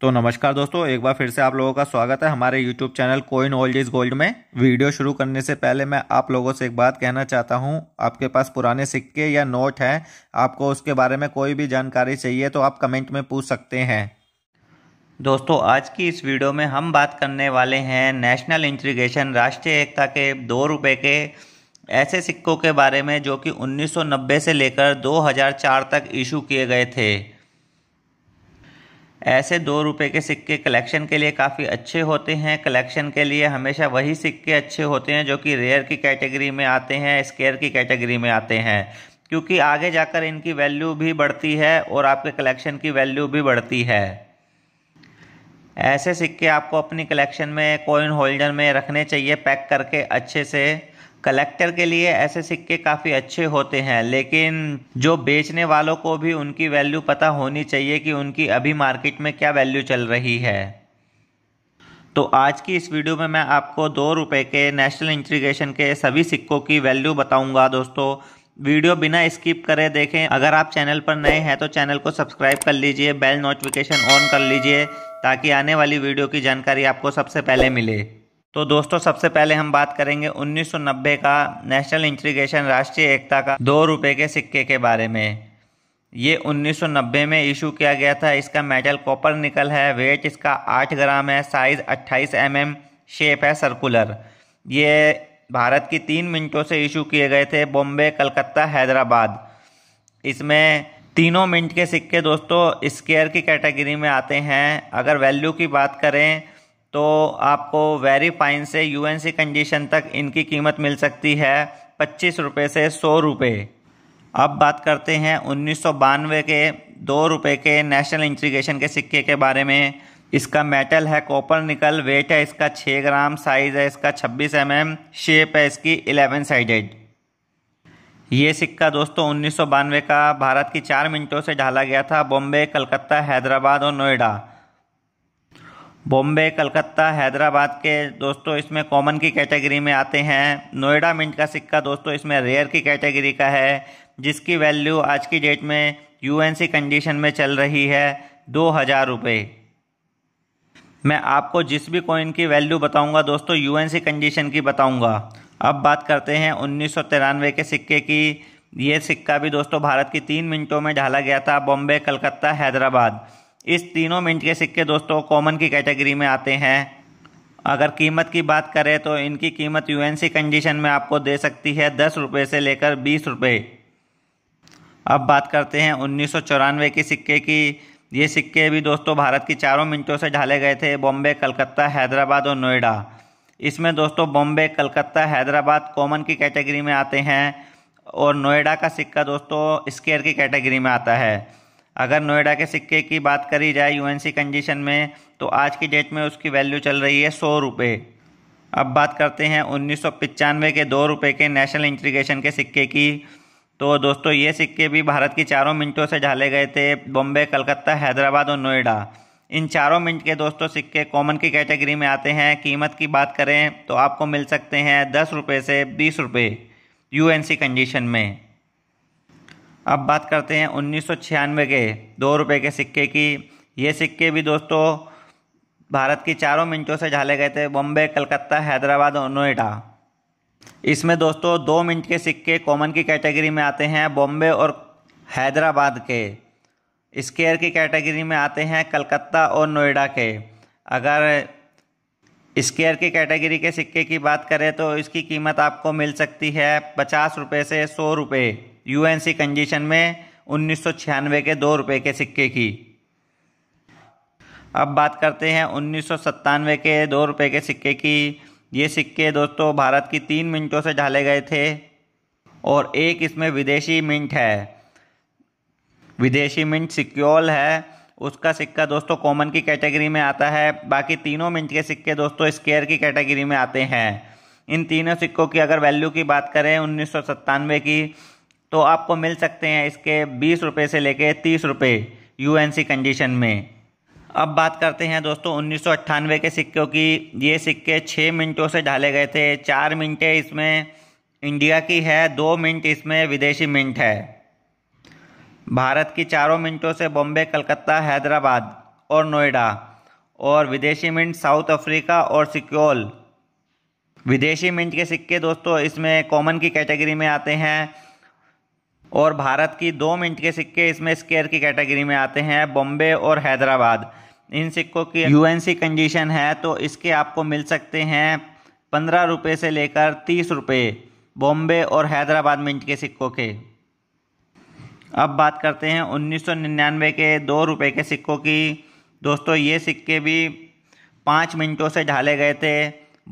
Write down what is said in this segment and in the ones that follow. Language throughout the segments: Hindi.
तो नमस्कार दोस्तों एक बार फिर से आप लोगों का स्वागत है हमारे YouTube channel coin old is gold में वीडियो शुरू करने से पहले मैं आप लोगों से एक बात कहना चाहता हूं आपके पास पुराने सिक्के या नोट हैं आपको उसके बारे में कोई भी जानकारी चाहिए तो आप कमेंट में पूछ सकते हैं दोस्तों आज की इस वीडियो में हम बात करने वाले हैं नेशनल इंट्रीग्रेशन राष्ट्रीय एकता के दो रुपये के ऐसे सिक्कों के बारे में जो कि उन्नीस से लेकर दो तक इशू किए गए थे ऐसे दो रुपए के सिक्के कलेक्शन के लिए काफ़ी अच्छे होते हैं कलेक्शन के लिए हमेशा वही सिक्के अच्छे होते हैं जो कि रेयर की कैटेगरी में आते हैं स्केयर की कैटेगरी में आते हैं क्योंकि आगे जाकर इनकी वैल्यू भी बढ़ती है और आपके कलेक्शन की वैल्यू भी बढ़ती है ऐसे सिक्के आपको अपनी कलेक्शन में कोइन होल्डर में रखने चाहिए पैक करके अच्छे से कलेक्टर के लिए ऐसे सिक्के काफ़ी अच्छे होते हैं लेकिन जो बेचने वालों को भी उनकी वैल्यू पता होनी चाहिए कि उनकी अभी मार्केट में क्या वैल्यू चल रही है तो आज की इस वीडियो में मैं आपको दो रुपये के नेशनल इंट्रीग्रेशन के सभी सिक्कों की वैल्यू बताऊंगा दोस्तों वीडियो बिना स्किप करे देखें अगर आप चैनल पर नए हैं तो चैनल को सब्सक्राइब कर लीजिए बेल नोटिफिकेशन ऑन कर लीजिए ताकि आने वाली वीडियो की जानकारी आपको सबसे पहले मिले तो दोस्तों सबसे पहले हम बात करेंगे 1990 का नेशनल इंट्रीगेशन राष्ट्रीय एकता का दो रुपये के सिक्के के बारे में ये 1990 में इशू किया गया था इसका मेटल कॉपर निकल है वेट इसका 8 ग्राम है साइज़ 28 एम mm, शेप है सर्कुलर ये भारत की तीन मिनटों से इशू किए गए थे बॉम्बे कलकत्ता हैदराबाद इसमें तीनों मिनट के सिक्के दोस्तों स्केयर की कैटेगरी में आते हैं अगर वैल्यू की बात करें तो आपको वेरी फाइन से यूएनसी कंडीशन तक इनकी कीमत मिल सकती है पच्चीस रुपये से सौ रुपये अब बात करते हैं उन्नीस के दो रुपये के नेशनल इंट्रीगेशन के सिक्के के बारे में इसका मेटल है कॉपर निकल वेट है इसका छः ग्राम साइज़ है इसका छब्बीस एम एम शेप है इसकी एलेवन साइडेड ये सिक्का दोस्तों उन्नीस का भारत की चार मिनटों से ढाला गया था बॉम्बे कलकत्ता हैदराबाद और नोएडा बॉम्बे कलकत्ता हैदराबाद के दोस्तों इसमें कॉमन की कैटेगरी में आते हैं नोएडा मिंट का सिक्का दोस्तों इसमें रेयर की कैटेगरी का है जिसकी वैल्यू आज की डेट में यूएनसी कंडीशन में चल रही है दो हज़ार रुपये मैं आपको जिस भी कॉइन की वैल्यू बताऊंगा दोस्तों यूएनसी कंडीशन की बताऊंगा अब बात करते हैं उन्नीस के सिक्के की ये सिक्का भी दोस्तों भारत की तीन मिनटों में ढाला गया था बॉम्बे कलकत्ता हैदराबाद इस तीनों मिंट के सिक्के दोस्तों कॉमन की कैटेगरी में आते हैं अगर कीमत की बात करें तो इनकी कीमत यूएनसी कंडीशन में आपको दे सकती है दस रुपये से लेकर बीस रुपये अब बात करते हैं उन्नीस के सिक्के की ये सिक्के भी दोस्तों भारत की चारों मिनटों से ढाले गए थे बॉम्बे कलकत्ता हैदराबाद और नोएडा इसमें दोस्तों बॉम्बे कलकत्ता हैदराबाद कॉमन की कैटेगरी में आते हैं और नोएडा का सिक्का दोस्तों स्केयर की कैटेगरी में आता है अगर नोएडा के सिक्के की बात करी जाए यूएनसी कंडीशन में तो आज की डेट में उसकी वैल्यू चल रही है सौ रुपये अब बात करते हैं उन्नीस के दो रुपये के नेशनल इंट्रीगेशन के सिक्के की तो दोस्तों ये सिक्के भी भारत की चारों मिनटों से ढाले गए थे बॉम्बे कलकत्ता हैदराबाद और नोएडा इन चारों मिनट के दोस्तों सिक्के कॉमन की कैटेगरी में आते हैं कीमत की बात करें तो आपको मिल सकते हैं दस रुपये से बीस रुपये यू कंडीशन में अब बात करते हैं उन्नीस के दो रुपये के सिक्के की ये सिक्के भी दोस्तों भारत की चारों मिंचों से झाले गए थे बॉम्बे कलकत्ता हैदराबाद और नोएडा इसमें दोस्तों दो मिंट के सिक्के कॉमन की कैटेगरी में आते हैं बॉम्बे और हैदराबाद के स्केयर की कैटेगरी में आते हैं कलकत्ता और नोएडा के अगर स्केयर की कैटेगरी के सिक्के की बात करें तो इसकी कीमत आपको मिल सकती है पचास रुपये से सौ रुपये यूएनसी कंडीशन में उन्नीस के दो रुपए के सिक्के की अब बात करते हैं उन्नीस के दो रुपए के सिक्के की ये सिक्के दोस्तों भारत की तीन मिनटों से ढाले गए थे और एक इसमें विदेशी मिंट है विदेशी मिंट सिक्योल है उसका सिक्का दोस्तों कॉमन की कैटेगरी में आता है बाकी तीनों मिंट के सिक्के दोस्तों स्केयर की कैटेगरी में आते हैं इन तीनों सिक्कों की अगर वैल्यू की बात करें उन्नीस की तो आपको मिल सकते हैं इसके बीस रुपये से लेके तीस रुपये यू कंडीशन में अब बात करते हैं दोस्तों उन्नीस के सिक्कों की ये सिक्के छः मिनटों से ढाले गए थे चार मिनटें इसमें इंडिया की है दो मिनट इसमें विदेशी मिनट है भारत की चारों मिनटों से बॉम्बे कलकत्ता हैदराबाद और नोएडा और विदेशी मिंट साउथ अफ्रीका और सिक्योल विदेशी मिंट के सिक्के दोस्तों इसमें कॉमन की कैटेगरी में आते हैं और भारत की दो मिनट के सिक्के इसमें स्केयर की कैटेगरी में आते हैं बॉम्बे और हैदराबाद इन सिक्कों की यूएनसी कंडीशन है तो इसके आपको मिल सकते हैं पंद्रह रुपये से लेकर तीस रुपये बॉम्बे और हैदराबाद मिंट के सिक्कों के अब बात करते हैं 1999 के दो रुपये के सिक्कों की दोस्तों ये सिक्के भी पाँच मिनटों से ढाले गए थे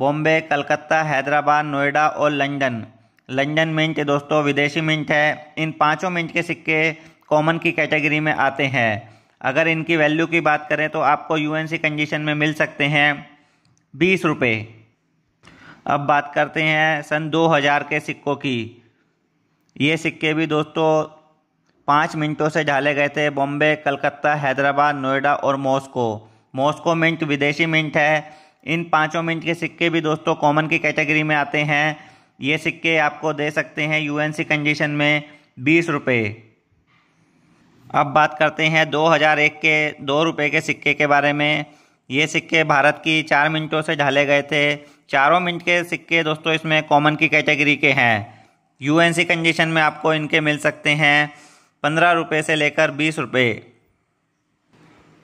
बॉम्बे कलकत्ता हैदराबाद नोएडा और लंदन लंडन मिंट दोस्तों विदेशी मिंट है इन पांचों मिंट के सिक्के कॉमन की कैटेगरी में आते हैं अगर इनकी वैल्यू की बात करें तो आपको यूएनसी कंडीशन में मिल सकते हैं बीस रुपये अब बात करते हैं सन 2000 के सिक्कों की ये सिक्के भी दोस्तों पाँच मिनटों से ढाले गए थे बॉम्बे कलकत्ता हैदराबाद नोएडा और मॉस्को मॉस्को मिंट विदेशी मिंट है इन पांचों मिंट के सिक्के भी दोस्तों कॉमन की कैटेगरी में आते हैं ये सिक्के आपको दे सकते हैं यूएनसी कंडीशन में बीस रुपये अब बात करते हैं 2001 के दो रुपये के सिक्के के बारे में ये सिक्के भारत की चार मिनटों से ढाले गए थे चारों मिनट के सिक्के दोस्तों इसमें कॉमन की कैटेगरी के हैं यूएनसी कंडीशन में आपको इनके मिल सकते हैं पंद्रह रुपये से लेकर बीस रुपये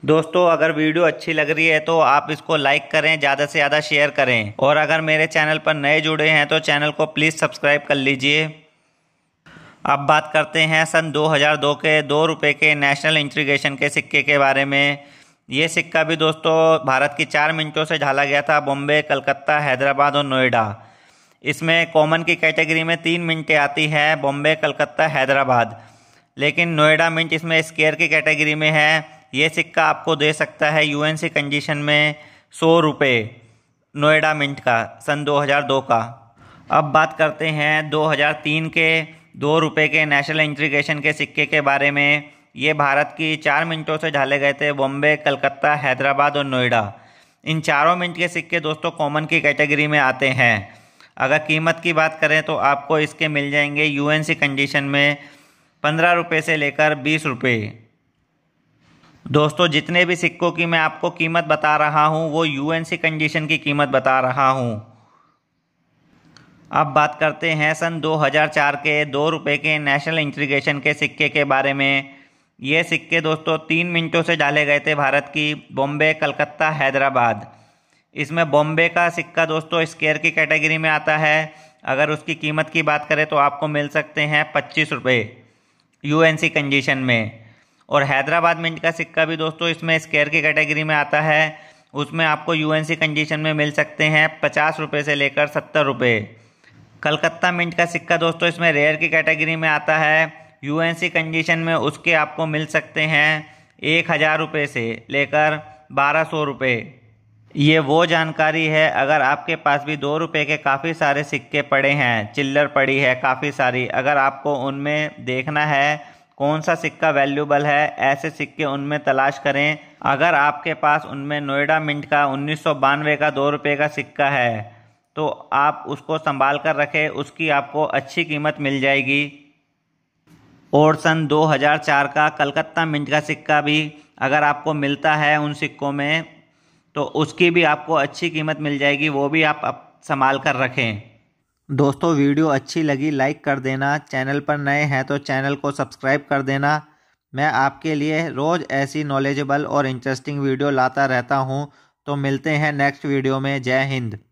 दोस्तों अगर वीडियो अच्छी लग रही है तो आप इसको लाइक करें ज़्यादा से ज़्यादा शेयर करें और अगर मेरे चैनल पर नए जुड़े हैं तो चैनल को प्लीज़ सब्सक्राइब कर लीजिए अब बात करते हैं सन 2002 के दो रुपये के नेशनल इंट्रीगेशन के सिक्के के बारे में ये सिक्का भी दोस्तों भारत की चार मिनटों से ढाला गया था बॉम्बे कलकत्ता हैदराबाद और नोएडा इसमें कॉमन की कैटेगरी में तीन मिनटें आती है बॉम्बे कलकत्ता हैदराबाद लेकिन नोएडा मिंट इसमें स्केयर की कैटेगरी में है ये सिक्का आपको दे सकता है एन सी कंडीशन में सौ रुपये नोएडा मिंट का सन 2002 का अब बात करते हैं 2003 के दो रुपये के नेशनल इंट्रीग्रेशन के सिक्के के बारे में ये भारत की चार मिनटों से ढाले गए थे बॉम्बे कलकत्ता हैदराबाद और नोएडा इन चारों मिनट के सिक्के दोस्तों कॉमन की कैटेगरी में आते हैं अगर कीमत की बात करें तो आपको इसके मिल जाएंगे यूएनसी कंडीशन में पंद्रह रुपये से लेकर बीस रुपये दोस्तों जितने भी सिक्कों की मैं आपको कीमत बता रहा हूँ वो यूएनसी कंडीशन की कीमत बता रहा हूँ अब बात करते हैं सन 2004 के दो रुपये के नेशनल इंट्रीग्रेशन के सिक्के के बारे में ये सिक्के दोस्तों तीन मिनटों से डाले गए थे भारत की बॉम्बे कलकत्ता हैदराबाद इसमें बॉम्बे का सिक्का दोस्तों स्केयर की कैटेगरी में आता है अगर उसकी कीमत की बात करें तो आपको मिल सकते हैं पच्चीस रुपये यूएनसी कंडीशन में और हैदराबाद मिंट का सिक्का भी दोस्तों इसमें स्केयर की कैटेगरी में आता है उसमें आपको यूएनसी कंडीशन में मिल सकते हैं पचास रुपये से लेकर सत्तर रुपये कलकत्ता मिंट का सिक्का दोस्तों इसमें रेयर की कैटेगरी में आता है यूएनसी कंडीशन में उसके आपको मिल सकते हैं एक हज़ार रुपये से लेकर बारह सौ रुपये ये वो जानकारी है अगर आपके पास भी दो रुपये के काफ़ी सारे सिक्के पड़े हैं चिल्लर पड़ी है काफ़ी सारी अगर आपको उनमें देखना है कौन सा सिक्का वैल्यूबल है ऐसे सिक्के उनमें तलाश करें अगर आपके पास उनमें नोएडा मिंट का उन्नीस का दो रुपये का सिक्का है तो आप उसको संभाल कर रखें उसकी आपको अच्छी कीमत मिल जाएगी और सन 2004 का कलकत्ता मिंट का सिक्का भी अगर आपको मिलता है उन सिक्कों में तो उसकी भी आपको अच्छी कीमत मिल जाएगी वो भी आप संभाल कर रखें दोस्तों वीडियो अच्छी लगी लाइक कर देना चैनल पर नए हैं तो चैनल को सब्सक्राइब कर देना मैं आपके लिए रोज़ ऐसी नॉलेजेबल और इंटरेस्टिंग वीडियो लाता रहता हूँ तो मिलते हैं नेक्स्ट वीडियो में जय हिंद